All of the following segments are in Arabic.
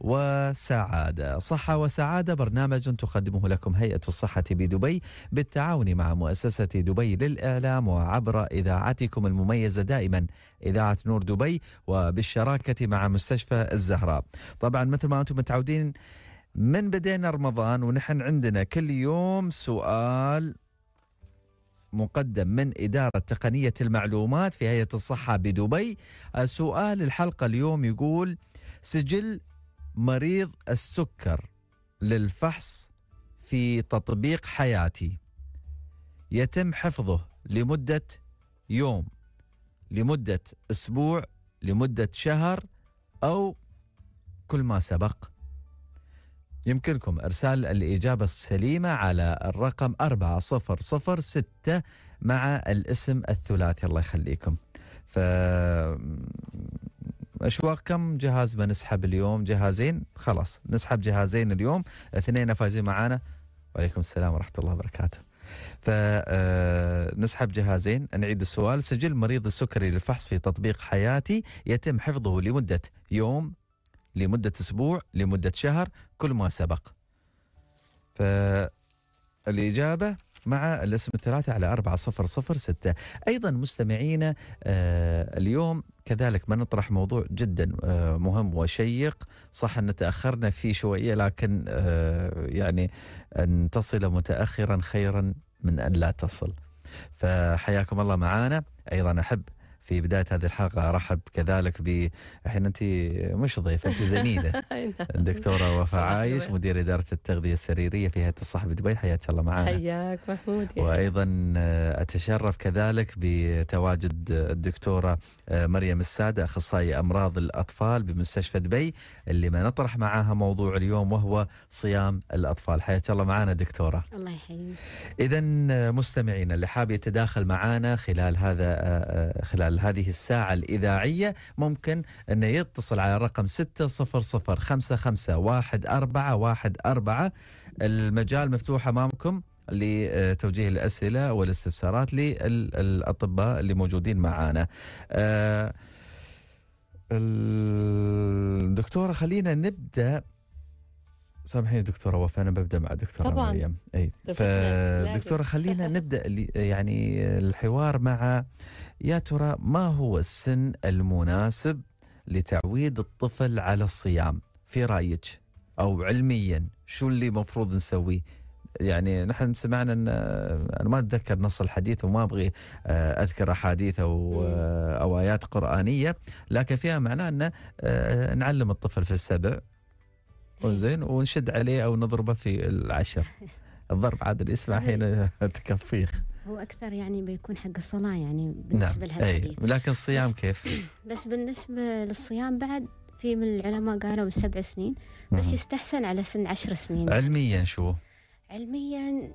وسعادة صحة وسعادة برنامج تقدمه لكم هيئة الصحة بدبي بالتعاون مع مؤسسة دبي للإعلام وعبر إذاعتكم المميزة دائما إذاعة نور دبي وبالشراكة مع مستشفى الزهراء طبعا مثل ما أنتم متعودين من بدينا رمضان ونحن عندنا كل يوم سؤال مقدم من إدارة تقنية المعلومات في هيئة الصحة بدبي سؤال الحلقة اليوم يقول سجل مريض السكر للفحص في تطبيق حياتي يتم حفظه لمدة يوم لمدة أسبوع لمدة شهر أو كل ما سبق يمكنكم إرسال الإجابة السليمة على الرقم 4006 مع الاسم الثلاثي الله يخليكم ف اشواق كم جهاز بنسحب اليوم جهازين خلاص نسحب جهازين اليوم اثنين فايزين معانا وعليكم السلام ورحمه الله وبركاته فنسحب آه، جهازين نعيد السؤال سجل مريض السكري للفحص في تطبيق حياتي يتم حفظه لمدة يوم لمدة أسبوع لمدة شهر كل ما سبق فالإجابة مع الاسم الثلاثة على أربعة صفر صفر ستة أيضا مستمعينا آه، اليوم كذلك بنطرح موضوع جدا آه، مهم وشيق صح أن تأخرنا فيه شوية لكن آه، يعني أن تصل متأخرا خيرا من أن لا تصل فحياكم الله معنا أيضا أحب في بدايه هذه الحلقه ارحب كذلك ب الحين انت مش ضيفه انت زميله نعم. الدكتوره وفاء عايش مدير اداره التغذيه السريريه في هيئه الصحه بدبي حياك الله معنا حياك محمود وايضا آه، اتشرف كذلك بتواجد الدكتوره آه، مريم الساده اخصائيه امراض الاطفال بمستشفى دبي اللي ما نطرح معاها موضوع اليوم وهو صيام الاطفال حياك الله معنا دكتوره الله يحييك اذا آه، مستمعينا اللي حاب يتداخل معنا خلال هذا خلال هذه الساعة الإذاعية ممكن أن يتصل على رقم أربعة المجال مفتوح أمامكم لتوجيه الأسئلة والاستفسارات للأطباء اللي موجودين معانا آه، الدكتورة خلينا نبدأ سامحيني دكتورة وفاء أنا ببدأ مع دكتورة طبعا. مريم أي فدكتورة خلينا نبدأ يعني الحوار مع يا ترى ما هو السن المناسب لتعويد الطفل على الصيام في رأيك أو علميا شو اللي مفروض نسويه يعني نحن سمعنا ان انا ما اتذكر نص الحديث وما ابغي آه، اذكر احاديث او آه، او ايات قرانيه لكن فيها معناه ان آه، نعلم الطفل في السبع زين ونشد عليه او نضربه في العشر الضرب عاد اللي يسمع حين تكفيخ هو اكثر يعني بيكون حق الصلاه يعني نعم، بالنسبه نعم. أي. لكن الصيام بس كيف؟ بس بالنسبه للصيام بعد في من العلماء قالوا من سبع سنين بس يستحسن على سن عشر سنين علميا شو؟ علميا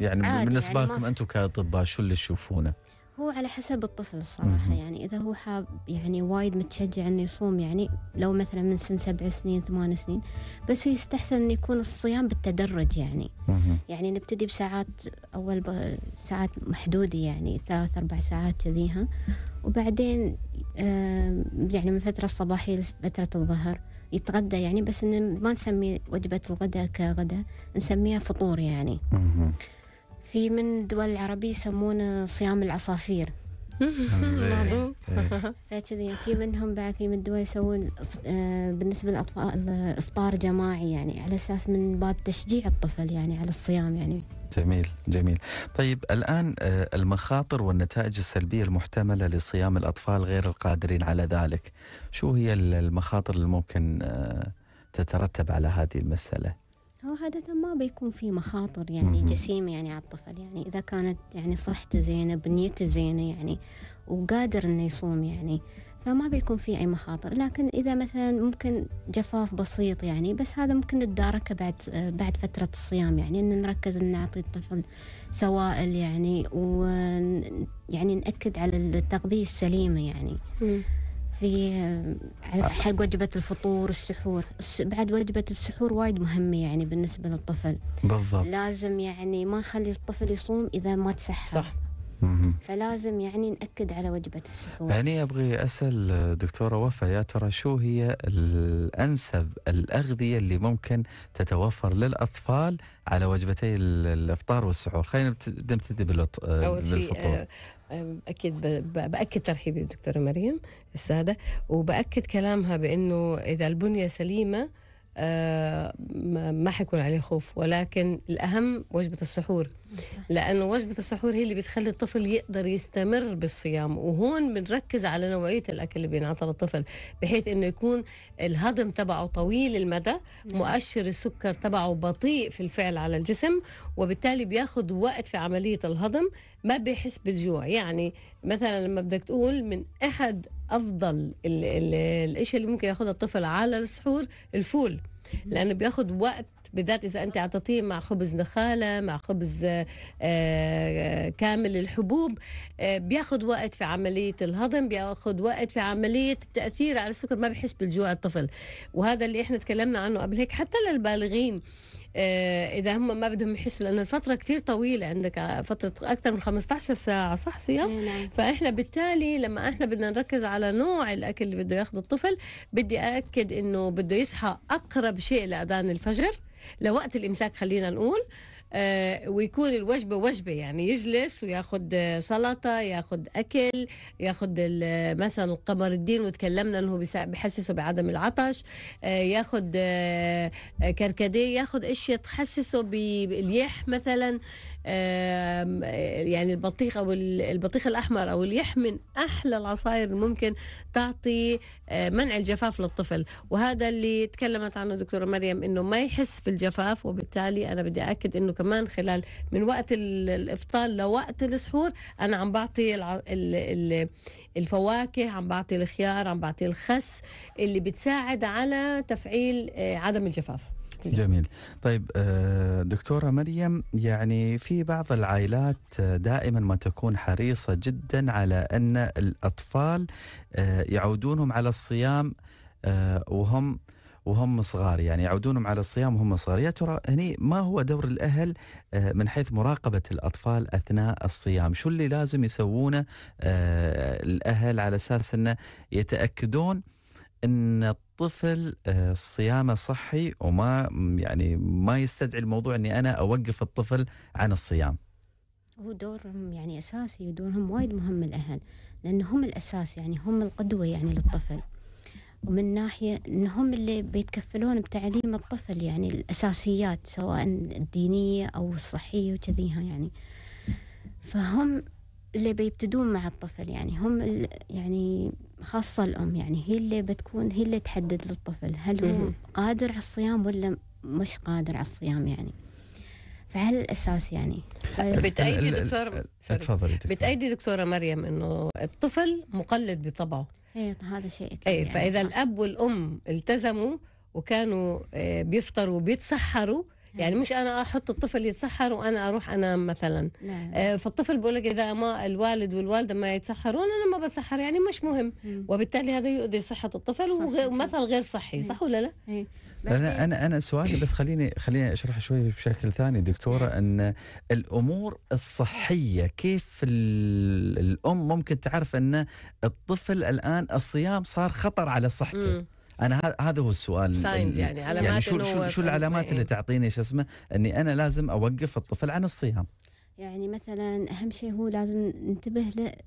يعني بالنسبه يعني لكم انتم كاطباء شو اللي تشوفونه؟ هو على حسب الطفل الصراحة يعني إذا هو حاب يعني وايد متشجع إنه يصوم يعني لو مثلا من سن سبع سنين ثمان سنين بس هو يستحسن إنه يكون الصيام بالتدرج يعني يعني نبتدي بساعات أول ساعات محدودة يعني ثلاث أربع ساعات كذيها وبعدين آه يعني من فترة الصباحية لفترة الظهر يتغدى يعني بس إنه ما نسمي وجبة الغداء كغداء نسميها فطور يعني في من الدول العربية يسمونه صيام العصافير فكذي في منهم بعد في من الدول يسوون آه، بالنسبة للأطفال آه، إفطار جماعي يعني على أساس من باب تشجيع الطفل يعني على الصيام يعني جميل جميل طيب الآن آه، المخاطر والنتائج السلبية المحتملة لصيام الأطفال غير القادرين على ذلك شو هي المخاطر اللي ممكن تترتب على هذه المسألة؟ هو عادة ما بيكون في مخاطر يعني جسيمة يعني على الطفل يعني إذا كانت يعني صحته زينة بنيته زينة يعني وقادر إنه يصوم يعني فما بيكون في أي مخاطر لكن إذا مثلا ممكن جفاف بسيط يعني بس هذا ممكن نتداركه بعد بعد فترة الصيام يعني إن نركز إن نعطي الطفل سوائل يعني و يعني نأكد على التغذية السليمة يعني. في آه، آه. حق وجبة الفطور السحور بعد وجبة السحور وايد مهمة يعني بالنسبة للطفل بالضبط لازم يعني ما نخلي الطفل يصوم إذا ما تسحر صح فلازم يعني نأكد على وجبة السحور يعني أبغي أسأل دكتورة وفاء يا ترى شو هي الأنسب الأغذية اللي ممكن تتوفر للأطفال على وجبتي الإفطار والسحور خلينا نبتدي بالفطور آه، اكيد باكد ترحيبي بدكتوره مريم الساده وباكد كلامها بانه اذا البنيه سليمه آه، ما حيكون عليه خوف ولكن الأهم وجبة السحور لأنه وجبة السحور هي اللي بتخلي الطفل يقدر يستمر بالصيام وهون بنركز على نوعية الأكل اللي بينعطى للطفل بحيث أنه يكون الهضم تبعه طويل المدى مؤشر السكر تبعه بطيء في الفعل على الجسم وبالتالي بياخد وقت في عملية الهضم ما بيحس بالجوع يعني مثلا لما بدك تقول من احد افضل الاشياء اللي ممكن ياخذها الطفل على السحور الفول لانه بياخذ وقت بالذات اذا انت اعطيتيه مع خبز نخاله مع خبز آه، آه، كامل الحبوب آه، بياخذ وقت في عمليه الهضم بياخذ وقت في عمليه التاثير على السكر ما بحس بالجوع الطفل وهذا اللي احنا تكلمنا عنه قبل هيك حتى للبالغين آه، اذا هم ما بدهم يحسوا لانه الفتره كثير طويله عندك آه، فتره اكثر من 15 ساعه صح صيام إيه، نعم. فاحنا بالتالي لما احنا بدنا نركز على نوع الاكل اللي بده ياخذه الطفل بدي اكد انه بده يصحى اقرب شيء لاذان الفجر لوقت الامساك خلينا نقول آه، ويكون الوجبه وجبه يعني يجلس وياخذ آه، سلطه ياخذ اكل ياخذ آه، مثلا قمر الدين وتكلمنا انه بحسسه بعدم العطش ياخذ كركديه ياخذ اشياء تحسسه باليح مثلا آه، يعني البطيخ او البطيخ الاحمر او اليح من احلى العصائر ممكن تعطي آه، منع الجفاف للطفل وهذا اللي تكلمت عنه دكتوره مريم انه ما يحس بالجفاف وبالتالي انا بدي اكد انه كمان خلال من وقت الافطار لوقت السحور انا عم بعطي الفواكه عم بعطي الخيار عم بعطي الخس اللي بتساعد على تفعيل آه، عدم الجفاف جميل طيب آه، دكتورة مريم يعني في بعض العائلات آه، دائما ما تكون حريصة جدا على أن الأطفال آه، يعودونهم على الصيام وهم وهم صغار يعني يعودونهم على الصيام وهم صغار يا ترى هني ما هو دور الأهل من حيث مراقبة الأطفال أثناء الصيام شو اللي لازم يسوونه الأهل على أساس أنه يتأكدون ان الطفل آه، صيامه صحي وما يعني ما يستدعي الموضوع اني انا اوقف الطفل عن الصيام. هو دورهم يعني اساسي ودورهم وايد مهم الاهل لان هم الاساس يعني هم القدوه يعني للطفل. ومن ناحية أنهم اللي بيتكفلون بتعليم الطفل يعني الأساسيات سواء الدينية أو الصحية وكذيها يعني فهم اللي بيبتدون مع الطفل يعني هم يعني خاصة الأم يعني هي اللي بتكون هي اللي تحدد للطفل هل هو قادر على الصيام ولا مش قادر على الصيام يعني فعلى الأساس يعني طيب. بتأيدي دكتور تفضلي بتأيدي دكتورة مريم إنه الطفل مقلد بطبعه ايه هذا شيء اكيد ايه فإذا الأب والأم التزموا وكانوا آه، بيفطروا وبيتسحروا يعني مش انا احط الطفل يتسحر وانا اروح انام مثلا نعم. آه، فالطفل بقول لك اذا ما الوالد والوالده ما يتسحرون انا ما بتسحر يعني مش مهم وبالتالي هذا يؤذي صحه الطفل ومثل غير صحي صح ولا لا؟ انا إيه. انا انا سؤالي بس خليني خليني اشرح شوي بشكل ثاني دكتوره نعم. ان الامور الصحيه كيف الام ممكن تعرف ان الطفل الان الصيام صار خطر على صحته انا هذا هو السؤال ساينز يعني علامات يعني شو شو, شو العلامات اللي إيه. تعطيني شو اسمه اني انا لازم اوقف الطفل عن الصيام يعني مثلا اهم شيء هو لازم ننتبه لنشاط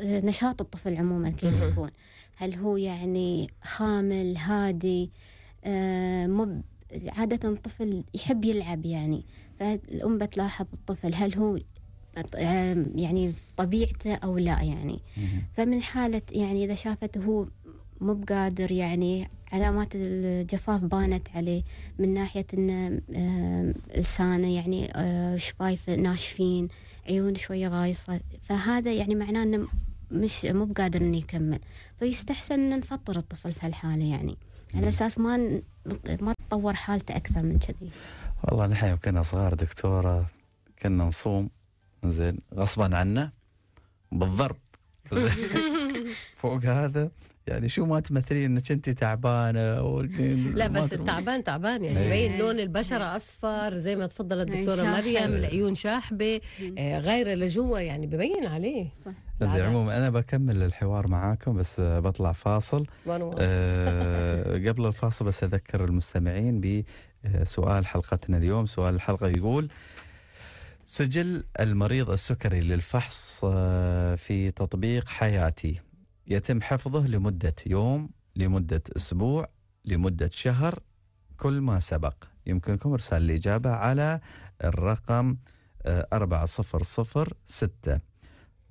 نشاط الطفل عموما كيف يكون هل هو يعني خامل هادي آه مب عادة الطفل يحب يلعب يعني فالأم بتلاحظ الطفل هل هو آه، يعني في طبيعته أو لا يعني فمن حالة يعني إذا شافته هو مو بقادر يعني علامات الجفاف بانت عليه من ناحية إنه لسانه يعني آه، شفايفه ناشفين عيون شوية غايصة فهذا يعني معناه إنه مش مو بقادر إنه يكمل فيستحسن إن نفطر الطفل في الحالة يعني على أساس ما ما تطور حالته أكثر من كذي والله نحن يوم كنا صغار دكتورة كنا نصوم زين غصبا عنا بالضرب فوق هذا يعني شو ما تمثلين انك انت تعبانه لا بس التعبان تعبان يعني إيه. مبين لون البشره اصفر زي ما تفضلت الدكتوره إيه، مريم إيه. العيون شاحبه غير لجوا يعني ببين عليه صح زي عموما انا بكمل الحوار معاكم بس بطلع فاصل آه قبل الفاصل بس اذكر المستمعين بسؤال حلقتنا اليوم سؤال الحلقه يقول سجل المريض السكري للفحص آه، في تطبيق حياتي يتم حفظه لمدة يوم لمدة أسبوع لمدة شهر كل ما سبق يمكنكم إرسال الإجابة على الرقم آه، أربعة صفر صفر ستة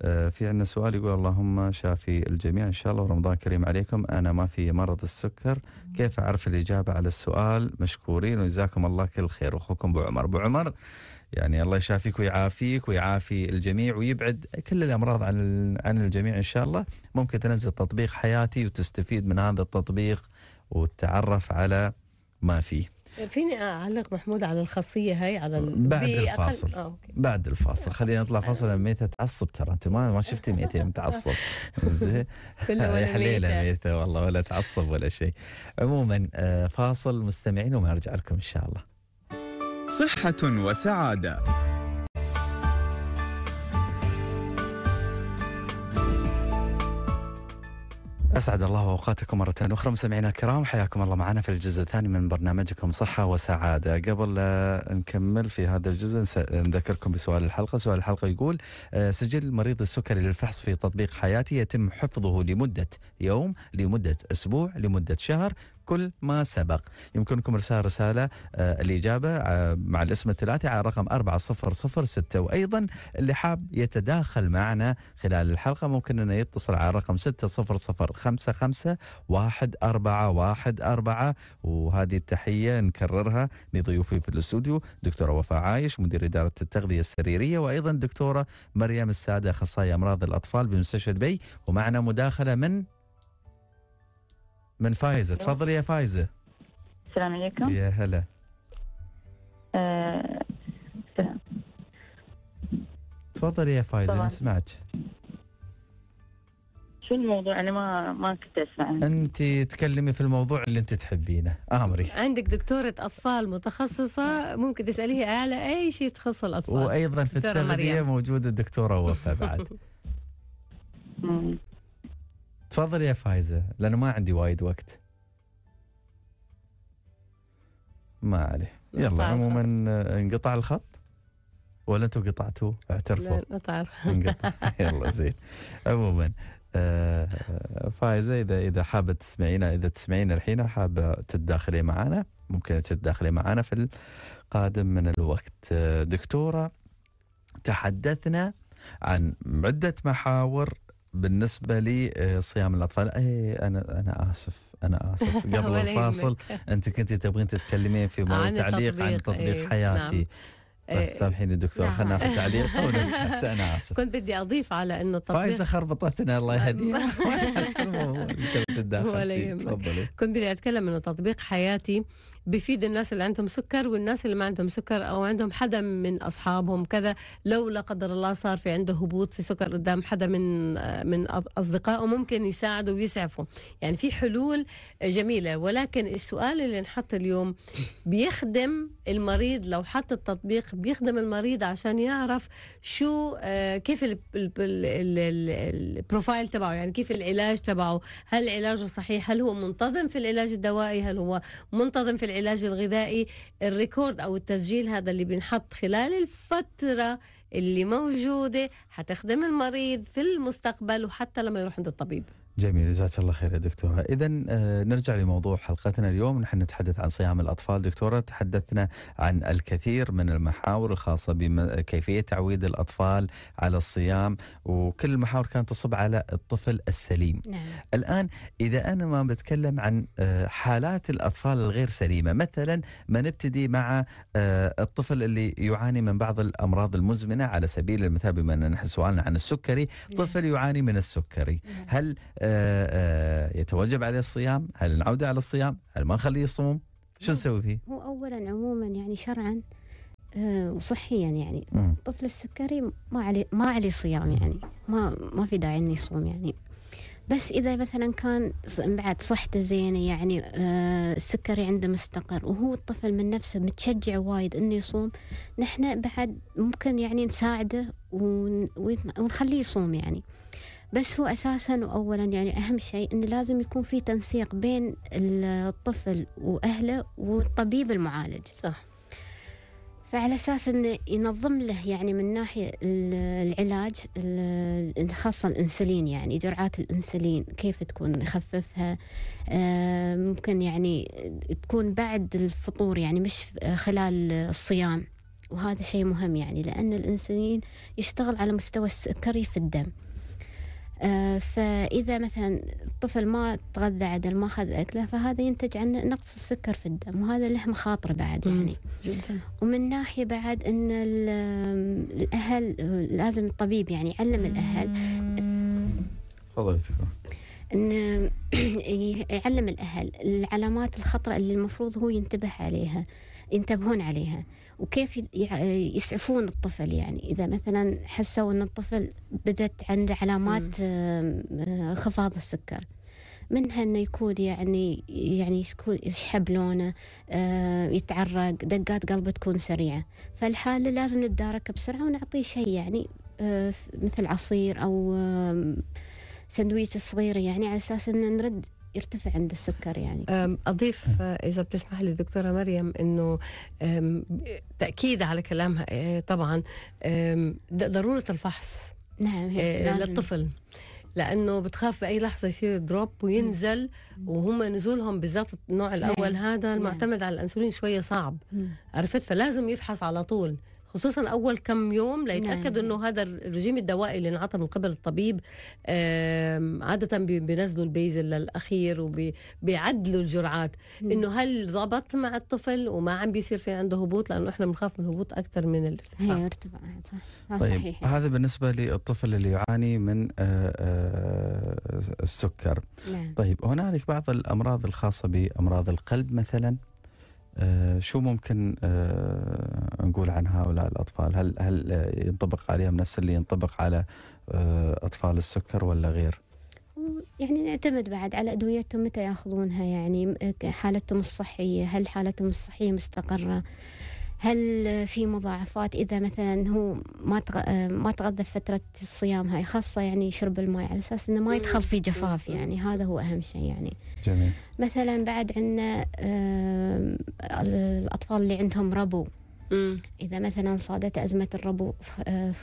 آه، في عندنا سؤال يقول اللهم شافي الجميع إن شاء الله ورمضان كريم عليكم أنا ما في مرض السكر كيف أعرف الإجابة على السؤال مشكورين وجزاكم الله كل خير أخوكم أبو عمر أبو عمر يعني الله يشافيك ويعافيك ويعافي الجميع ويبعد كل الامراض عن عن الجميع ان شاء الله ممكن تنزل تطبيق حياتي وتستفيد من هذا التطبيق وتتعرف على ما فيه فيني اعلق محمود على الخاصيه هاي على ال... بعد الفاصل آه، بعد الفاصل خلينا نطلع فاصل أنا... ميتة تعصب ترى انت ما ما شفتي ميتة متعصب يا حليله ميتة والله ولا تعصب ولا شيء عموما آه، فاصل مستمعين وما ارجع لكم ان شاء الله صحة وسعادة أسعد الله أوقاتكم مرة أخرى مستمعينا الكرام حياكم الله معنا في الجزء الثاني من برنامجكم صحة وسعادة قبل نكمل في هذا الجزء نذكركم بسؤال الحلقة سؤال الحلقة يقول آه، سجل مريض السكري للفحص في تطبيق حياتي يتم حفظه لمدة يوم لمدة أسبوع لمدة شهر كل ما سبق يمكنكم إرسال رسالة آه، الإجابة آه، مع الاسم الثلاثي على رقم 4006 وأيضا اللي حاب يتداخل معنا خلال الحلقة ممكن أنه يتصل على رقم 1414 وهذه التحية نكررها لضيوفي في الاستوديو دكتورة وفاء عايش مدير إدارة التغذية السريرية وأيضا دكتورة مريم السادة أخصائية أمراض الأطفال بمستشفى دبي ومعنا مداخلة من من فايزه تفضلي يا فايزه السلام عليكم يا هلا أه... السلام تفضلي يا فايزه انا سمعت شو الموضوع انا ما ما كنت اسمع انت تكلمي في الموضوع اللي انت تحبينه امري عندك دكتوره اطفال متخصصه ممكن تساليها على اي شيء تخص الاطفال وايضا في التغذيه موجوده الدكتوره وفاء بعد تفضل يا فايزة لأنه ما عندي وايد وقت ما عليه يلا عموما آه، انقطع الخط ولا انتم قطعتوا اعترفوا لا قطع انقطع يلا زين عموما آه، فايزة إذا إذا حابة تسمعينا إذا تسمعينا الحين حابة تتداخلي معنا ممكن تتداخلي معنا في القادم من الوقت آه، دكتورة تحدثنا عن عدة محاور بالنسبة لي آه، صيام الأطفال أي أنا أنا آسف أنا آسف قبل الفاصل أنت كنت تبغين تتكلمين في موضوع تعليق عن تطبيق أيه. حياتي نعم. طيب، إيه، سامحيني دكتور نعم. خلينا ناخذ تعليق انا اسف كنت بدي اضيف على انه التطبيق فايزه خربطتنا الله يهديها ولا يهمك كنت بدي اتكلم انه تطبيق حياتي بفيد الناس اللي عندهم سكر والناس اللي ما عندهم سكر او عندهم حدا من اصحابهم كذا لو لا قدر الله صار في عنده هبوط في سكر قدام حدا من من اصدقائه ممكن يساعده ويسعفه يعني في حلول جميله ولكن السؤال اللي نحط اليوم بيخدم المريض لو حط التطبيق بيخدم المريض عشان يعرف شو آه، كيف البروفايل تبعه يعني كيف العلاج تبعه هل علاجه صحيح هل هو منتظم في العلاج الدوائي هل هو منتظم في العلاج الغذائي الريكورد أو التسجيل هذا اللي بنحط خلال الفترة اللي موجودة حتخدم المريض في المستقبل وحتى لما يروح عند الطبيب جميل جزاك الله خير يا دكتورة إذا آه، نرجع لموضوع حلقتنا اليوم نحن نتحدث عن صيام الأطفال دكتورة تحدثنا عن الكثير من المحاور الخاصة بكيفية تعويد الأطفال على الصيام وكل المحاور كانت تصب على الطفل السليم نعم. الآن إذا أنا ما بتكلم عن آه، حالات الأطفال الغير سليمة مثلا ما نبتدي مع آه، الطفل اللي يعاني من بعض الأمراض المزمنة على سبيل المثال بما أن نحن سؤالنا عن السكري نعم. طفل يعاني من السكري نعم. هل آه، آه، يتوجب عليه الصيام هل نعوده على الصيام هل ما نخليه يصوم شو نسوي فيه هو اولا عموما يعني شرعا آه، وصحيا يعني الطفل السكري ما عليه ما عليه صيام يعني ما ما في داعي انه يصوم يعني بس اذا مثلا كان بعد صحته زينه يعني السكري عنده مستقر وهو الطفل من نفسه متشجع وايد انه يصوم نحن بعد ممكن يعني نساعده ونخليه يصوم يعني بس هو أساسا وأولا يعني أهم شيء أنه لازم يكون في تنسيق بين الطفل وأهله والطبيب المعالج صح فعلى اساس انه ينظم له يعني من ناحيه العلاج خاصه الانسولين يعني جرعات الانسولين كيف تكون يخففها آه، ممكن يعني تكون بعد الفطور يعني مش خلال الصيام وهذا شيء مهم يعني لان الانسولين يشتغل على مستوى السكري في الدم آه، فإذا مثلا الطفل ما تغذى عدل ما أخذ أكله فهذا ينتج عن نقص السكر في الدم وهذا له مخاطر بعد يعني جدا. ومن ناحية بعد أن الأهل لازم الطبيب يعني يعلم الأهل تفضل أن يعلم الأهل العلامات الخطرة اللي المفروض هو ينتبه عليها ينتبهون عليها وكيف يسعفون الطفل يعني إذا مثلا حسوا أن الطفل بدت عنده علامات انخفاض آه، السكر منها انه يكون يعني يعني يكون يشحب لونه آه، يتعرق دقات قلبه تكون سريعه فالحاله لازم نتدارك بسرعه ونعطيه شيء يعني آه، مثل عصير او سندويش صغير يعني على اساس ان نرد يرتفع عند السكر يعني أضيف آه، إذا بتسمح لي دكتورة مريم أنه تأكيد على كلامها آه، طبعا ضرورة الفحص نعم آه، للطفل لانه بتخاف باي لحظه يصير دروب وينزل وهم نزولهم بالذات النوع الاول نعم. هذا المعتمد نعم. على الانسولين شويه صعب عرفت فلازم يفحص على طول خصوصا اول كم يوم ليتاكد نعم. انه هذا الرجيم الدوائي اللي انعطى من قبل الطبيب عاده بينزلوا البيزل للاخير وبيعدلوا الجرعات انه هل ضبط مع الطفل وما عم بيصير في عنده هبوط لانه احنا بنخاف من الهبوط اكثر من الارتفاع هي ارتفاع صح طيب صحيح هذا بالنسبه للطفل اللي يعاني من آه، آه، السكر نعم. طيب هنالك بعض الامراض الخاصه بامراض القلب مثلا آه، شو ممكن آه، نقول عن هؤلاء الأطفال هل, هل آه، ينطبق عليهم نفس اللي ينطبق على أطفال السكر ولا غير؟ يعني نعتمد بعد على أدويتهم متى ياخذونها يعني حالتهم الصحية هل حالتهم الصحية مستقرة هل في مضاعفات إذا مثلا هو ما ما تغذى في فترة الصيام هاي خاصة يعني شرب الماء على أساس إنه ما يدخل في جفاف يعني هذا هو أهم شيء يعني جميل. مثلا بعد عندنا الأطفال اللي عندهم ربو إذا مثلا صادت أزمة الربو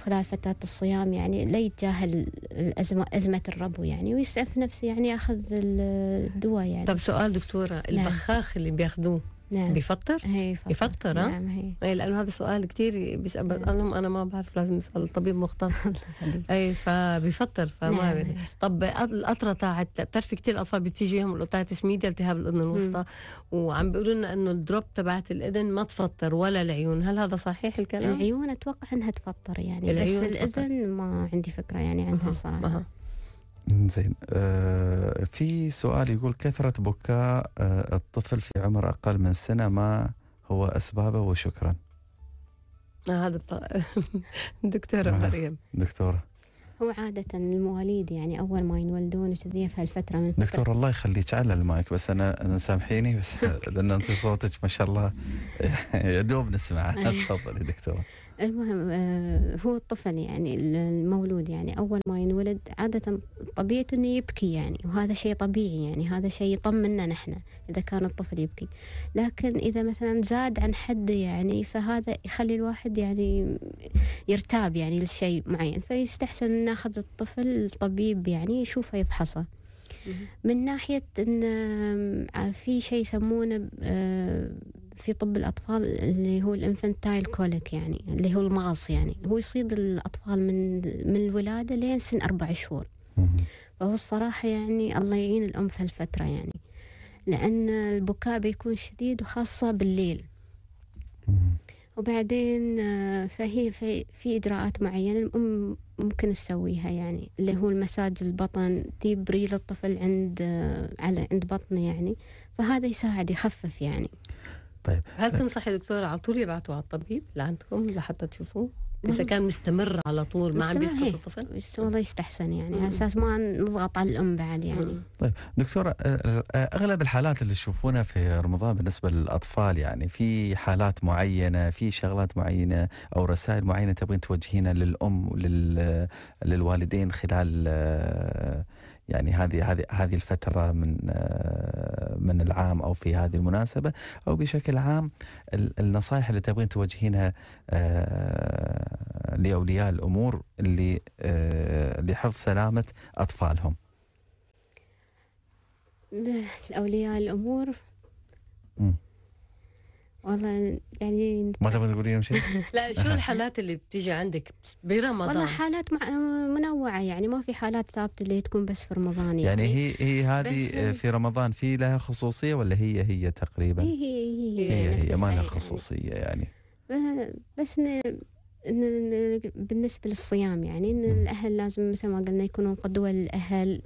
خلال فترة الصيام يعني لا يتجاهل الأزمة أزمة الربو يعني ويسعف نفسه يعني ياخذ الدواء يعني طب سؤال دكتورة نعم. البخاخ اللي بياخذوه نعم بيفطر؟ هي يفطر, يفطر نعم هي إيه، لانه هذا سؤال كثير بيسال نعم. انا ما بعرف لازم نسال طبيب مختص اي فبيفطر فما نعم. طب القطره تاعت بتعرفي كثير الاطفال بتيجيهم الاوتاتس ميديا التهاب الاذن الوسطى وعم بيقولوا لنا انه الدروب تبعت الاذن ما تفطر ولا العيون هل هذا صحيح الكلام؟ العيون اتوقع انها تفطر يعني بس الاذن ما عندي فكره يعني عنها صراحه أه. زين آه في سؤال يقول كثرة بكاء آه الطفل في عمر أقل من سنة ما هو أسبابه وشكرا آه، هذا الط... دكتورة نعم. مريم دكتورة هو عادة المواليد يعني أول ما ينولدون وكذي في هالفترة من الفترة. دكتور الله يخليك على المايك بس أنا أنا سامحيني بس لأن أنت صوتك ما شاء الله يا دوب نسمعه تفضلي دكتورة المهم آه، هو الطفل يعني المولود يعني أول ما ينولد عادة طبيعته إنه يبكي يعني وهذا شيء طبيعي يعني هذا شيء يطمنا نحن إذا كان الطفل يبكي لكن إذا مثلا زاد عن حده يعني فهذا يخلي الواحد يعني يرتاب يعني لشيء معين فيستحسن ناخذ الطفل طبيب يعني يشوفه يفحصه من ناحية إن في شيء يسمونه آه، في طب الأطفال اللي هو الانفنتايل كوليك يعني اللي هو المغص يعني هو يصيد الأطفال من من الولادة لين سن أربع شهور فهو الصراحة يعني الله يعين الأم في هالفترة يعني لأن البكاء بيكون شديد وخاصة بالليل وبعدين آه، فهي في, في إجراءات معينة الأم ممكن تسويها يعني اللي هو المساج البطن تيب ريل الطفل عند آه، على عند بطنه يعني فهذا يساعد يخفف يعني طيب هل تنصح يا دكتور على طول يبعثوا على الطبيب لعندكم لحتى تشوفوه اذا كان مستمر على طول ما عم بيسقط الطفل والله يستحسن يعني على اساس ما نضغط على الام بعد يعني طيب دكتوره آه، آه، اغلب الحالات اللي تشوفونها في رمضان بالنسبه للاطفال يعني في حالات معينه في شغلات معينه او رسائل معينه تبغين توجهينها للام للوالدين خلال آه، يعني هذه هذه هذه الفتره من آه، من العام او في هذه المناسبه او بشكل عام النصائح اللي تبغين توجهينها آه، لاولياء الامور اللي آه، لحفظ سلامه اطفالهم. لاولياء الامور م. والله يعني ما تبغى تقولي يوم شيء؟ لا شو الحالات اللي بتيجي عندك برمضان؟ والله حالات مع... منوعة يعني ما في حالات ثابتة اللي تكون بس في رمضان يعني, يعني هي هي هذه آه، في رمضان في لها خصوصية ولا هي هي تقريبا؟ هي هي هي هي, هي, هي, هي ما لها يعني. خصوصية يعني, يعني. بس بالنسبة للصيام يعني إن الأهل لازم مثل ما قلنا يكونون قدوة للأهل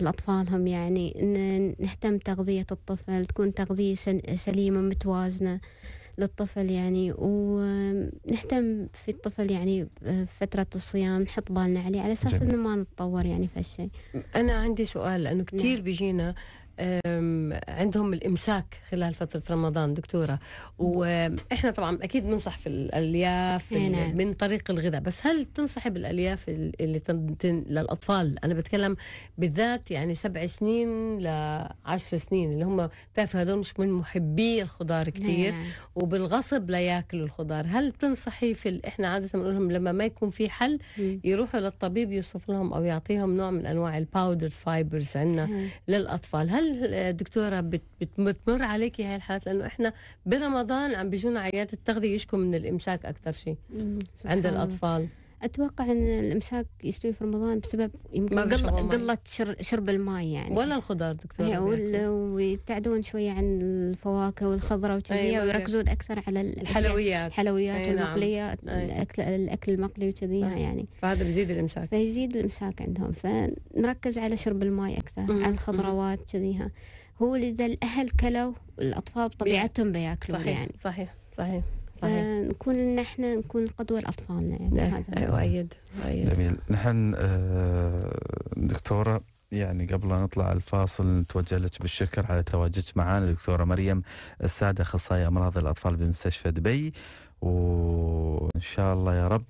لأطفالهم يعني إن نهتم تغذية الطفل تكون تغذية سليمة متوازنة للطفل يعني ونهتم في الطفل يعني فترة الصيام نحط بالنا عليه على أساس إنه ما نتطور يعني في هالشيء أنا عندي سؤال لأنه كثير نعم. بيجينا عندهم الامساك خلال فتره رمضان دكتوره واحنا طبعا اكيد بننصح في الالياف نعم. من طريق الغذاء بس هل تنصحي بالالياف اللي للاطفال انا بتكلم بالذات يعني سبع سنين لعشر سنين اللي هم بتعرف هذول مش من محبي الخضار كثير نعم. وبالغصب لا ياكلوا الخضار هل بتنصحي في ال... احنا عاده بنقول لهم لما ما يكون في حل يروحوا للطبيب يوصف لهم او يعطيهم نوع من انواع الباودر فايبرز عندنا نعم. للاطفال هل هل دكتورة بتمر عليك هاي الحالات لأنه إحنا برمضان عم بيجونا عيادة التغذية يشكو من الإمساك أكثر شيء عند الأطفال الله. اتوقع ان الامساك يستوي في رمضان بسبب يمكن قله شرب الماء يعني ولا الخضار دكتور إيه، وال... ويبتعدون شويه عن الفواكه والخضره وكذي أيوة، أيوة. ويركزون اكثر على الحلويات الحلويات نعم. والمقليات نعم. الاكل الاكل المقلي وكذي يعني فهذا بيزيد الامساك فيزيد الامساك عندهم فنركز على شرب الماء اكثر مم. على الخضروات كذي هو اذا الاهل كلوا الاطفال بطبيعتهم بياكلون صحيح. يعني صحيح صحيح نكون نحن احنا نكون قدوه لاطفالنا يعني نعم. هذا أيوة أيد. جميل نحن آه، دكتوره يعني قبل لا نطلع الفاصل نتوجه لك بالشكر على تواجدك معنا الدكتوره مريم الساده اخصائيه امراض الاطفال بمستشفى دبي وان شاء الله يا رب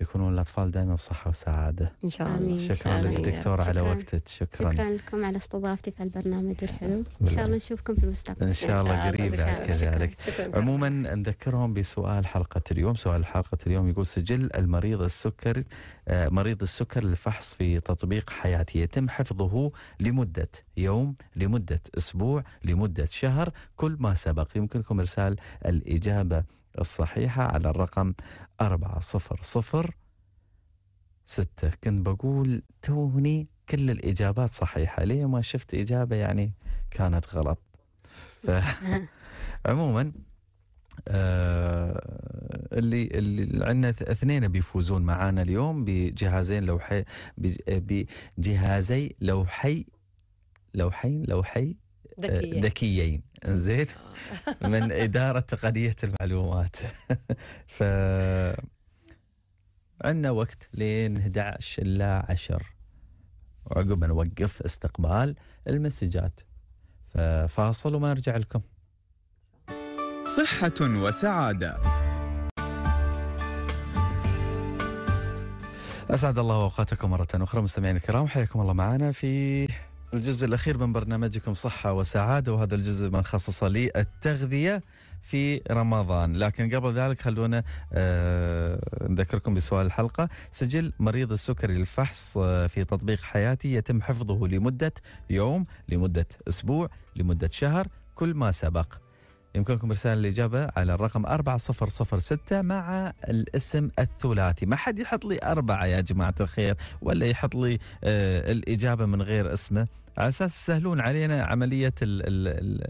يكونون الاطفال دائما بصحه وسعاده ان شاء الله شكرا لك دكتوره على وقتك شكرا شكرا لكم على استضافتي في البرنامج الحلو ان شاء الله نشوفكم في المستقبل ان شاء الله قريب بعد كذلك عموما نذكرهم بسؤال حلقه اليوم سؤال حلقه اليوم يقول سجل المريض السكر آه، مريض السكر للفحص في تطبيق حياتي يتم حفظه لمده يوم لمده اسبوع لمده شهر كل ما سبق يمكنكم ارسال الاجابه الصحيحة على الرقم أربعة صفر صفر ستة كنت بقول توني كل الإجابات صحيحة ليه ما شفت إجابة يعني كانت غلط ف عموما آه اللي اللي عندنا اثنين بيفوزون معانا اليوم بجهازين لوحي بجهازي لوحي لوحين لوحي ذكيين زين آه. من اداره تقنيه المعلومات ف عندنا وقت لين 11 الا 10 وعقب نوقف استقبال المسجات ففاصل وما نرجع لكم صحة وسعادة أسعد الله أوقاتكم مرة أخرى مستمعينا الكرام حياكم الله معنا في الجزء الأخير من برنامجكم صحة وسعادة وهذا الجزء من خصص للتغذية في رمضان لكن قبل ذلك خلونا آه، نذكركم بسؤال الحلقة سجل مريض السكري الفحص آه، في تطبيق حياتي يتم حفظه لمدة يوم لمدة أسبوع لمدة شهر كل ما سبق يمكنكم ارسال الاجابه على الرقم 4006 مع الاسم الثلاثي، ما حد يحط لي اربعه يا جماعه الخير ولا يحط لي آه الاجابه من غير اسمه، على اساس يسهلون علينا عمليه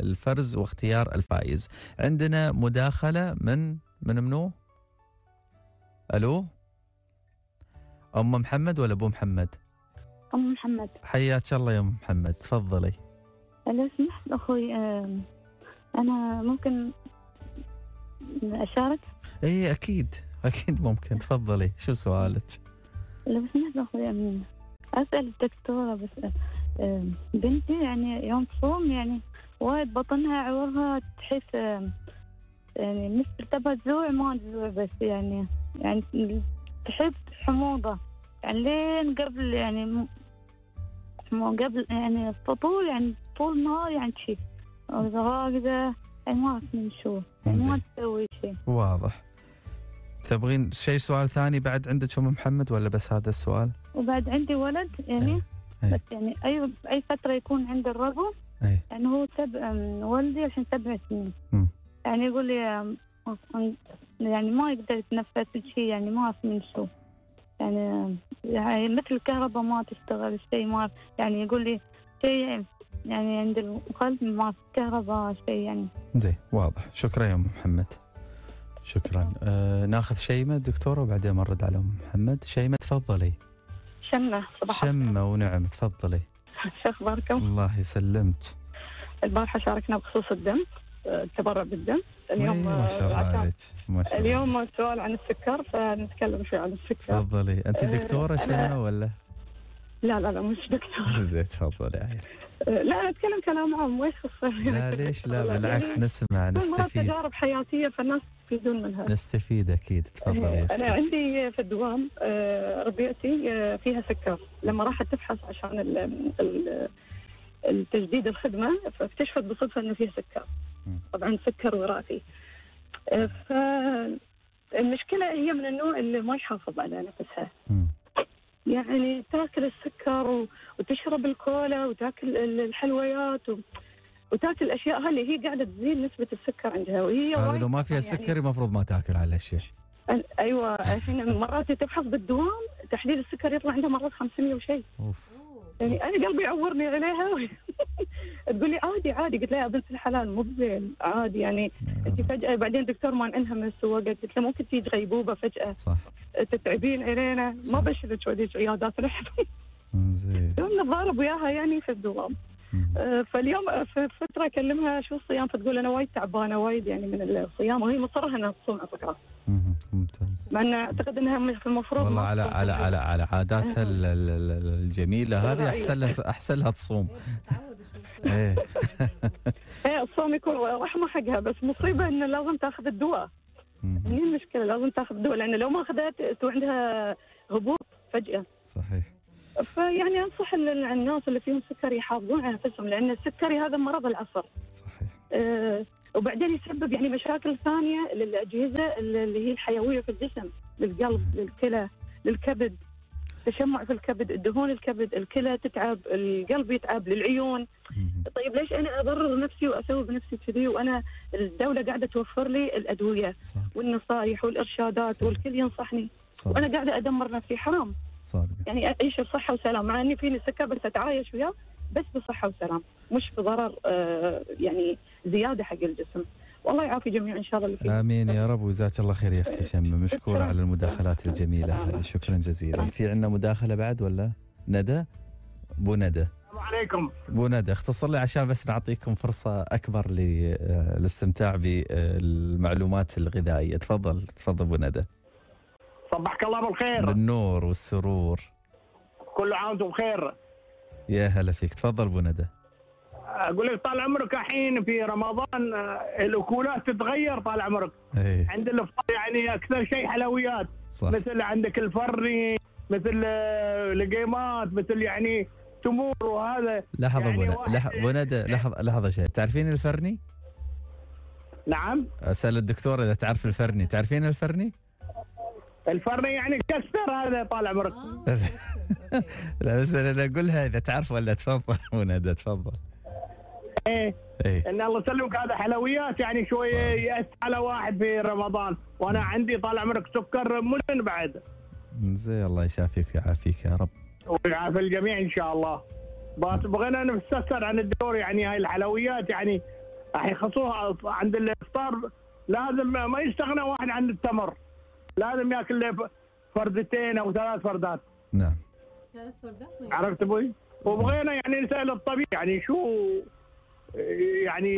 الفرز واختيار الفائز. عندنا مداخله من من منو؟ الو؟ ام محمد ولا ابو محمد؟ ام محمد حياك الله يا ام محمد، تفضلي. لو سمحت اخوي أنا ممكن أشارك؟ إيه أكيد أكيد ممكن تفضلي شو سؤالك؟ لو سمحت أخوي أمين أسأل الدكتورة بس بنتي يعني يوم تصوم يعني وايد بطنها عورها تحس يعني مثل تبى تزوع ما تزوع بس يعني يعني تحب حموضة يعني لين قبل يعني قبل يعني الفطور يعني طول النهار يعني تشيك ما ما تسوي شيء واضح تبغين شيء سؤال ثاني بعد عندك ام محمد ولا بس هذا السؤال؟ وبعد عندي ولد يعني أي. إيه. بس يعني اي اي فتره يكون عند الربو إيه. يعني هو سبع ولدي الحين سبع سنين م. يعني يقول لي يعني ما يقدر يتنفس شيء يعني ما اعرف من شو يعني, يعني مثل الكهرباء ما تشتغل شيء ما يعني يقول لي شيء يعني عند القلب ما في كهرباء شيء يعني زين واضح شكرا يا ام محمد شكرا آه ناخذ شيمة دكتورة وبعدين مرد على ام محمد شيمة تفضلي شمة صباح شمة ونعم تفضلي شو اخباركم؟ الله يسلمك البارحة شاركنا بخصوص الدم التبرع آه، بالدم اليوم ما شاء الله آه، عليك ما شاء اليوم سؤال عن السكر فنتكلم شوي عن السكر تفضلي انت آه، دكتورة شيمة ولا؟ لا لا لا مش دكتورة زين تفضلي أه، لا انا اتكلم كلام عام ما لا ليش لا بالعكس يعني نسمع نستفيد تجارب حياتيه فالناس يستفيدون منها نستفيد اكيد تفضل إيه، انا عندي في الدوام أه، ربيعتي أه، فيها سكر لما راحت تفحص عشان التجديد الخدمه فاكتشفت بالصدفه انه فيها سكر طبعا سكر وراثي فالمشكله هي من النوع اللي ما يحافظ على نفسها يعني تاكل السكر وتشرب الكولا وتاكل الحلويات وتاكل الاشياء اللي هي قاعده تزيد نسبه السكر عندها وهي هذا لو ما فيها السكري يعني المفروض ما تاكل على الاشياء ايوه الحين مرات تفحص بالدوام تحليل السكر يطلع عندها مرات 500 وشيء اوف يعني انا قلبي يعورني عليها تقول لي عادي عادي قلت لها يا بنت الحلال مو بزين عادي يعني نعم. انت فجاه بعدين دكتور ما من السواقه قلت له ممكن تيجي غيبوبه فجاه صح تتعبين علينا ما بشرك وديك عيادات نحن زين نضارب وياها يعني في الدوام آه، فاليوم آه، في فتره اكلمها شو الصيام فتقول انا وايد تعبانه وايد يعني من الصيام وهي مصره انها تصوم على فكره. ممتاز. مع ان اعتقد انها في المفروض والله على على على على عاداتها الجميله هذه احسن لها احسن لها تصوم. إيه. ايه الصوم يكون رحمه حقها بس مصيبه انه لازم تاخذ الدواء هي المشكله لازم تاخذ الدواء لان لو ما اخذت تكون عندها هبوط فجاه صحيح فيعني انصح الناس اللي فيهم سكر يحافظون على انفسهم لان السكري هذا مرض العصر صحيح إيه، وبعدين يسبب يعني مشاكل ثانيه للاجهزه اللي هي الحيويه في الجسم للقلب للكلى للكبد تشمع في الكبد الدهون الكبد الكلى تتعب القلب يتعب للعيون طيب ليش انا اضرر نفسي واسوي بنفسي كذي وانا الدوله قاعده توفر لي الادويه صح. والنصائح والارشادات صح. والكل ينصحني وانا قاعده ادمر نفسي حرام صادق يعني اعيش بصحه وسلام مع اني فيني سكه بس اتعايش وياه بس بصحه وسلام مش بضرر آه يعني زياده حق الجسم والله يعافي جميع ان شاء الله اللي امين يا رب وجزاك الله خير يا اختي إيه. شم مشكوره على المداخلات الجميله هذه شكرا جزيلا في عندنا مداخله بعد ولا ندى بو ندى عليكم بو ندى اختصر لي عشان بس نعطيكم فرصه اكبر آه، للاستمتاع بالمعلومات الغذائيه تفضل تفضل بو ندى صبحك الله بالخير بالنور والسرور كل عام وانتم بخير يا هلا فيك تفضل بو ندى اقول لك طال عمرك الحين في رمضان آه، الاكولات تتغير طال عمرك أيه. عند الافطار يعني اكثر شيء حلويات صح. مثل عندك الفري مثل آه، القيمات مثل يعني تمور وهذا لحظه يعني بنا لحظه بنادى لحظه لحظه شيء تعرفين الفرني؟ نعم اسال الدكتور اذا تعرف الفرني تعرفين الفرني؟ الفرني يعني كسر هذا طال عمرك لا بس انا اقولها اذا تعرف ولا تفضل ونادى تفضل ايه ايه ان الله يسلمك هذا حلويات يعني شويه ياثر على واحد في رمضان وانا عندي طال عمرك سكر مزمن بعد زين الله يشافيك ويعافيك يا رب ويعافي الجميع ان شاء الله بس بغينا نستفسر عن الدور يعني هاي الحلويات يعني راح يخصوها عند الافطار لازم ما يستغنى واحد عن التمر لازم ياكل فردتين او ثلاث فردات نعم ثلاث فردات عرفت ابوي؟ وبغينا يعني نسال الطبيب يعني شو يعني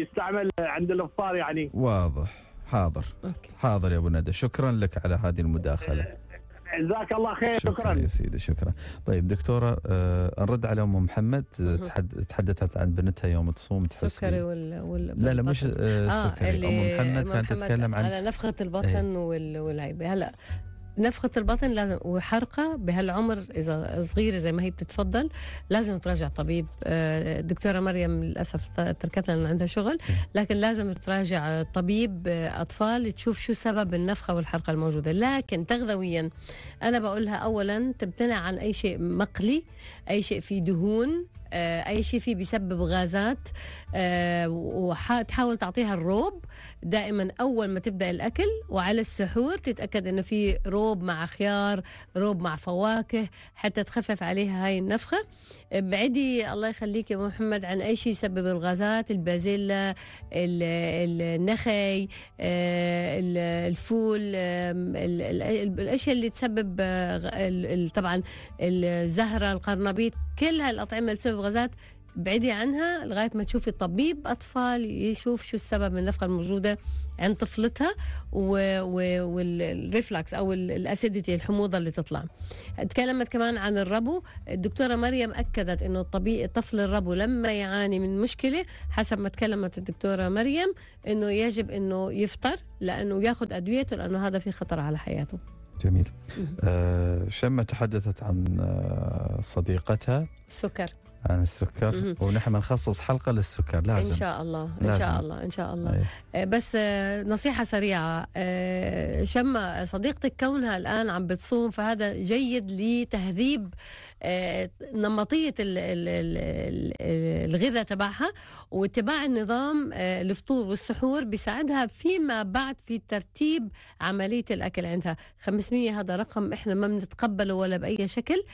يستعمل عند الافطار يعني واضح حاضر أوكي. حاضر يا ابو ندى شكرا لك على هذه المداخله جزاك الله خير شكرا, شكرا يا سيدي شكرا طيب دكتوره آه، نرد على ام محمد تحدثت عن بنتها يوم تصوم السكري وال, وال... لا لا مش آه السكري آه، ام محمد كانت تتكلم عن على نفخه البطن إيه؟ هلا نفخة البطن لازم وحرقة بهالعمر إذا صغيرة زي ما هي بتتفضل لازم تراجع طبيب الدكتورة آه، مريم للأسف تركتنا لأن عندها شغل لكن لازم تراجع طبيب آه، أطفال تشوف شو سبب النفخة والحرقة الموجودة لكن تغذويا أنا بقولها أولا تمتنع عن أي شيء مقلي أي شيء فيه دهون آه، اي شيء فيه بيسبب غازات وتحاول تعطيها الروب دائما اول ما تبدا الاكل وعلى السحور تتاكد انه في روب مع خيار روب مع فواكه حتى تخفف عليها هاي النفخه ابعدي الله يخليك يا محمد عن اي شيء يسبب الغازات البازيلا النخي آه، الفول الاشياء اللي تسبب آه، طبعا الزهره القرنبيط كل هالاطعمه اللي تسبب غازات ابعدي عنها لغاية ما تشوفي طبيب أطفال يشوف شو السبب من النفخة الموجودة عند طفلتها والريفلكس أو الأسيديتي الحموضة اللي تطلع تكلمت كمان عن الربو الدكتورة مريم أكدت أنه الطبيب طفل الربو لما يعاني من مشكلة حسب ما تكلمت الدكتورة مريم أنه يجب أنه يفطر لأنه ياخذ أدويته لأنه هذا في خطر على حياته جميل آه شما تحدثت عن آه، صديقتها سكر عن السكر ونحن نخصص حلقه للسكر لازم ان شاء الله ان شاء الله ان شاء الله أيه. بس آه، نصيحه سريعه آه، شما صديقتك كونها الان عم بتصوم فهذا جيد لتهذيب آه، نمطيه الغذاء تبعها واتباع النظام الفطور آه، والسحور بيساعدها فيما بعد في ترتيب عمليه الاكل عندها 500 هذا رقم احنا ما بنتقبله ولا باي شكل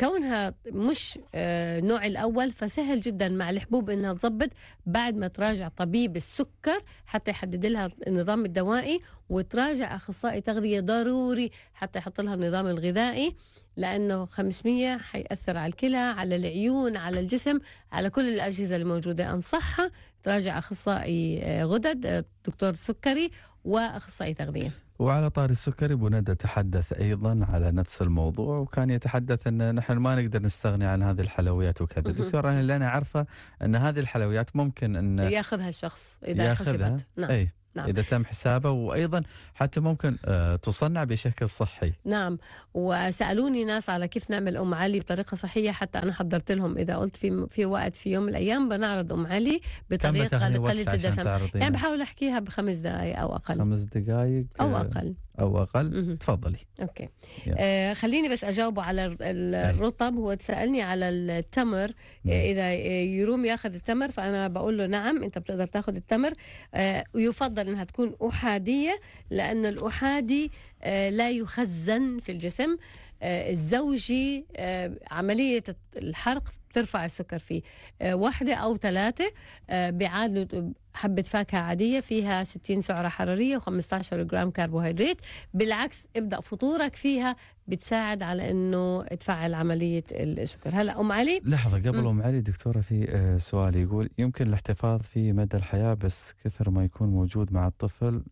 كونها مش آه، نوع الاول فسهل جدا مع الحبوب انها تظبط بعد ما تراجع طبيب السكر حتى يحدد لها النظام الدوائي وتراجع اخصائي تغذيه ضروري حتى يحط لها النظام الغذائي لأنه 500 حيأثر على الكلى على العيون على الجسم على كل الأجهزة الموجودة أنصحها تراجع أخصائي آه، غدد آه، دكتور سكري وأخصائي تغذية وعلى طار السكري ابو ندى تحدث ايضا على نفس الموضوع وكان يتحدث ان نحن ما نقدر نستغني عن هذه الحلويات وكذا دكتور انا اللي انا عارفه ان هذه الحلويات ممكن ان ياخذها الشخص اذا ياخذها حسبت نعم. اي نعم. إذا تم حسابه وأيضا حتى ممكن آه، تصنع بشكل صحي نعم وسألوني ناس على كيف نعمل أم علي بطريقة صحية حتى أنا حضرت لهم إذا قلت في في وقت في يوم من الأيام بنعرض أم علي بطريقة قليلة الدسم يعني بحاول أحكيها بخمس دقائق أو أقل خمس دقائق آه، أو أقل أو أقل م -م. تفضلي أوكي آه خليني بس أجاوبه على الرطب هو سألني على التمر آه، زي. إذا يروم ياخذ التمر فأنا بقول له نعم أنت بتقدر تاخذ التمر آه يفضل انها تكون احاديه لان الاحادي آه، لا يخزن في الجسم آه، الزوجي آه، عملية الحرق بترفع السكر فيه آه، واحدة أو ثلاثة بيعادلوا حبة فاكهة عادية فيها 60 سعرة حرارية و15 جرام كربوهيدرات بالعكس ابدأ فطورك فيها بتساعد على انه تفعل عملية السكر هلا أم علي لحظة قبل م. أم علي دكتورة في سؤال يقول يمكن الاحتفاظ في مدى الحياة بس كثر ما يكون موجود مع الطفل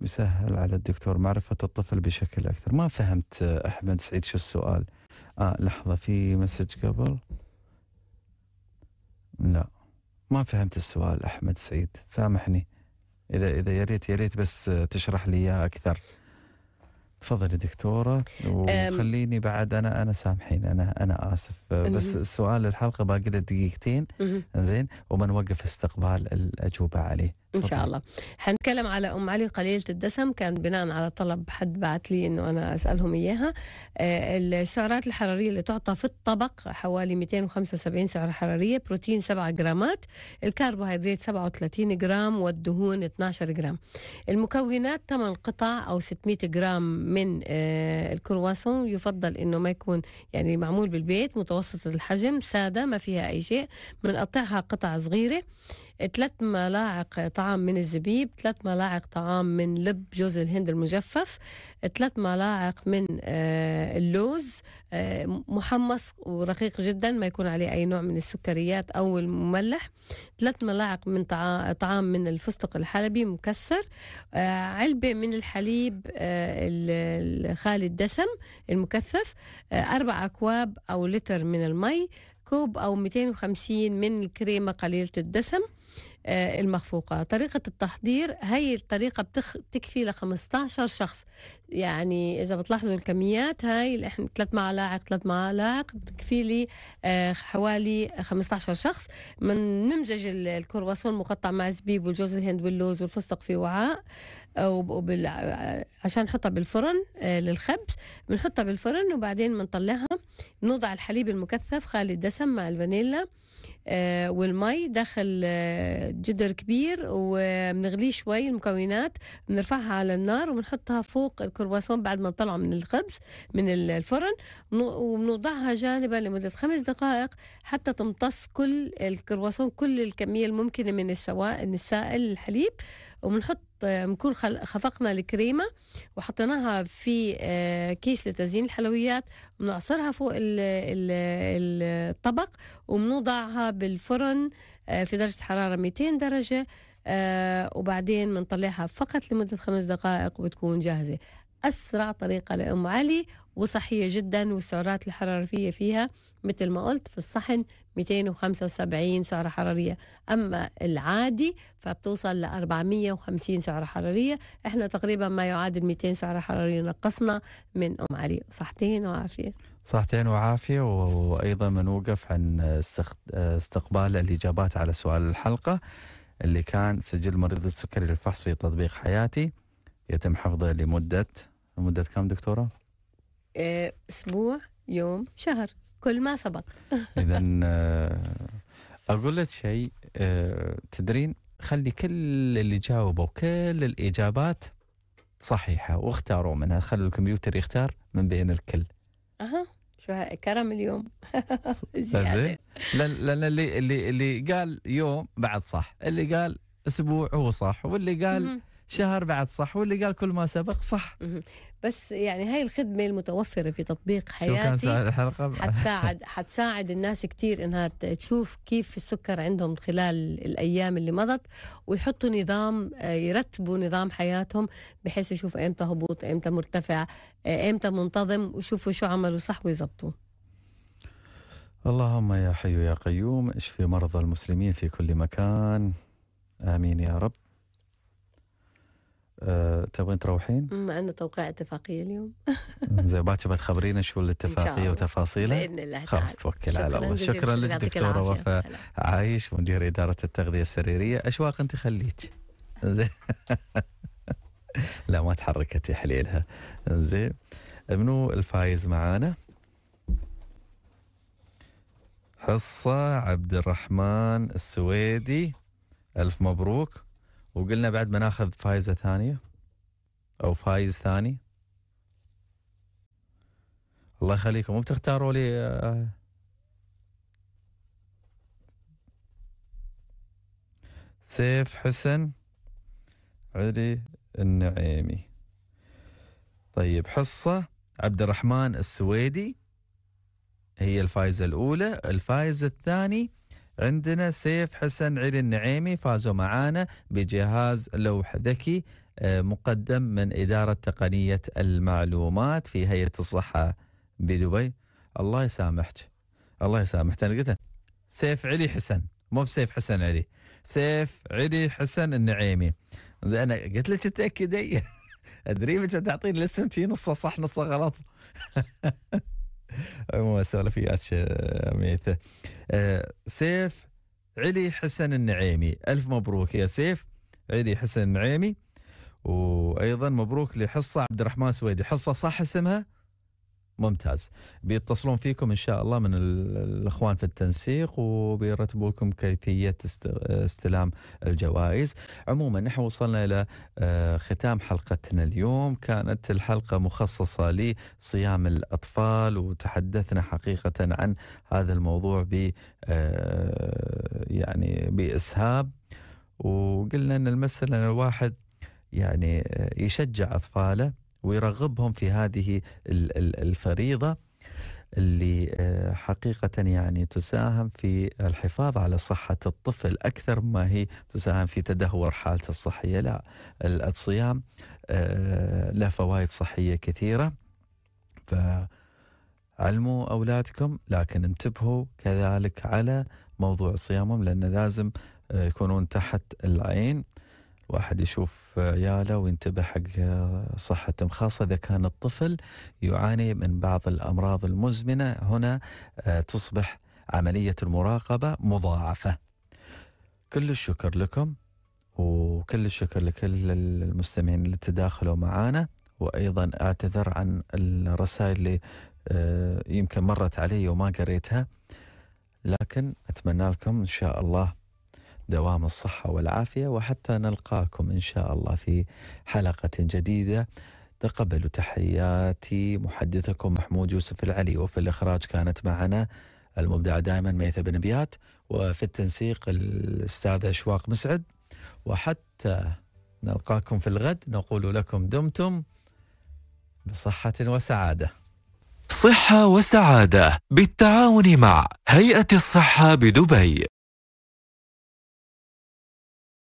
يسهل على الدكتور معرفة الطفل بشكل أكثر ما فهمت أحمد سعيد شو السؤال آه لحظة في مسج قبل لا ما فهمت السؤال أحمد سعيد سامحني إذا إذا يا ريت يا ريت بس تشرح لي إياه أكثر تفضلي دكتورة وخليني بعد أنا أنا سامحين أنا أنا آسف بس سؤال الحلقة باقي له دقيقتين زين وبنوقف استقبال الأجوبة عليه ان شاء الله حنتكلم على ام علي قليله الدسم كان بناء على طلب حد بعت لي انه انا اسالهم اياها آه، السعرات الحراريه اللي تعطى في الطبق حوالي 275 سعره حراريه بروتين 7 جرامات الكربوهيدرات 37 جرام والدهون 12 جرام المكونات 8 قطع او 600 جرام من آه، الكرواسون يفضل انه ما يكون يعني معمول بالبيت متوسط الحجم ساده ما فيها اي شيء بنقطعها قطع صغيره ثلاث ملاعق طعام من الزبيب ثلاث ملاعق طعام من لب جوز الهند المجفف ثلاث ملاعق من آه، اللوز آه، محمص ورقيق جدا ما يكون عليه أي نوع من السكريات أو المملح ثلاث ملاعق من طعام من الفستق الحلبي مكسر آه، علبة من الحليب خالي الدسم المكثف أربع أكواب أو لتر من المي كوب أو 250 من الكريمة قليلة الدسم آه، المخفوقة طريقة التحضير هاي الطريقة بتخ... بتكفي ل 15 شخص يعني إذا بتلاحظوا الكميات هاي إحنا ثلاث معلاعق ثلاث معلاعق بتكفي لي آه، حوالي 15 شخص من نمزج الكرواسون مقطع مع الزبيب والجوز الهند واللوز والفستق في وعاء بال... عشان نحطها بالفرن آه، للخبز بنحطها بالفرن وبعدين بنطلعها نوضع الحليب المكثف خالي الدسم مع الفانيلا آه، والمي داخل آه، جدر كبير وبنغليه شوي المكونات بنرفعها على النار وبنحطها فوق الكرواسون بعد ما نطلعه من الخبز من الفرن وبنوضعها جانبا لمدة خمس دقائق حتى تمتص كل الكرواسون كل الكمية الممكنة من السوائل السائل الحليب وبنحط بنكون آه، خفقنا الكريمة وحطيناها في آه، كيس لتزيين الحلويات بنعصرها فوق الطبق وبنوضعها بالفرن آه، في درجة حرارة 200 درجة وبعدين بنطلعها فقط لمدة خمس دقائق وبتكون جاهزة أسرع طريقة لأم علي وصحية جدا والسعرات الحرارية فيها مثل ما قلت في الصحن 275 سعرة حرارية أما العادي فبتوصل ل 450 سعرة حرارية إحنا تقريبا ما يعادل 200 سعرة حرارية نقصنا من أم علي صحتين وعافية صحتين وعافية وأيضا منوقف عن استقبال الإجابات على سؤال الحلقة اللي كان سجل مريض السكري للفحص في تطبيق حياتي يتم حفظه لمدة مدة كم دكتورة؟ اسبوع يوم شهر كل ما سبق اذا آه، اقول لك شيء آه، تدرين خلي كل اللي جاوبوا كل الاجابات صحيحه واختاروا منها خلي الكمبيوتر يختار من بين الكل اها شو كرم اليوم زياده إيه؟ لان اللي اللي اللي قال يوم بعد صح اللي قال اسبوع هو صح واللي قال شهر بعد صح واللي قال كل ما سبق صح بس يعني هاي الخدمة المتوفرة في تطبيق حياتي شو كان الحلقة حتساعد حتساعد الناس كثير انها تشوف كيف السكر عندهم خلال الايام اللي مضت ويحطوا نظام آه، يرتبوا نظام حياتهم بحيث يشوفوا امتى هبوط امتى مرتفع آه، امتى منتظم ويشوفوا شو عملوا صح ويظبطوا اللهم يا حي يا قيوم اشفي مرضى المسلمين في كل مكان امين يا رب أه، تبغين تروحين؟ مع انه توقيع اتفاقيه اليوم زين باكر بتخبرينا شو الاتفاقيه وتفاصيله باذن الله خلاص توكل على الله شكرا لك دكتوره وفاء عايش مدير اداره التغذيه السريريه اشواق انت خليك زين لا ما تحركت يا حليلها زين منو الفايز معانا؟ حصه عبد الرحمن السويدي الف مبروك وقلنا بعد ما ناخذ فايزة ثانية أو فايز ثاني الله يخليكم مو بتختاروا لي آه، سيف حسن علي النعيمي طيب حصة عبد الرحمن السويدي هي الفايزة الأولى الفايز الثاني عندنا سيف حسن علي النعيمي فازوا معانا بجهاز لوح ذكي آه، مقدم من إدارة تقنية المعلومات في هيئة الصحة بدبي الله يسامحك الله يسامحك أنا قلت سيف علي حسن مو بسيف حسن علي سيف علي حسن النعيمي أنا قلت لك تأكدي أدري تعطيني الاسم شي نصه صح نصه غلط مو اسولف وياك ميته آه، سيف علي حسن النعيمي الف مبروك يا سيف علي حسن النعيمي وايضا مبروك لحصه عبد الرحمن سويدي حصه صح اسمها ممتاز بيتصلون فيكم ان شاء الله من الاخوان في التنسيق وبيرتبوا لكم كيفيه استلام الجوائز عموما نحن وصلنا الى آه، ختام حلقتنا اليوم كانت الحلقه مخصصه لصيام الاطفال وتحدثنا حقيقه عن هذا الموضوع ب آه، يعني باسهاب وقلنا ان المساله الواحد يعني آه، يشجع اطفاله ويرغبهم في هذه الفريضه اللي آه، حقيقة يعني تساهم في الحفاظ على صحة الطفل أكثر ما هي تساهم في تدهور حالته الصحية لا الصيام آه، له فوائد صحية كثيرة فعلموا أولادكم لكن انتبهوا كذلك على موضوع صيامهم لأن لازم آه، يكونون تحت العين واحد يشوف عياله وينتبه حق صحتهم خاصة إذا كان الطفل يعاني من بعض الأمراض المزمنة هنا آه، تصبح عملية المراقبة مضاعفة كل الشكر لكم وكل الشكر لكل المستمعين اللي تداخلوا معنا وأيضا أعتذر عن الرسائل اللي آه، يمكن مرت علي وما قريتها لكن أتمنى لكم إن شاء الله دوام الصحة والعافية وحتى نلقاكم إن شاء الله في حلقة جديدة تقبلوا تحياتي محدثكم محمود يوسف العلي وفي الإخراج كانت معنا المبدع دائما ميثة بن بيات وفي التنسيق الأستاذ أشواق مسعد وحتى نلقاكم في الغد نقول لكم دمتم بصحة وسعادة صحة وسعادة بالتعاون مع هيئة الصحة بدبي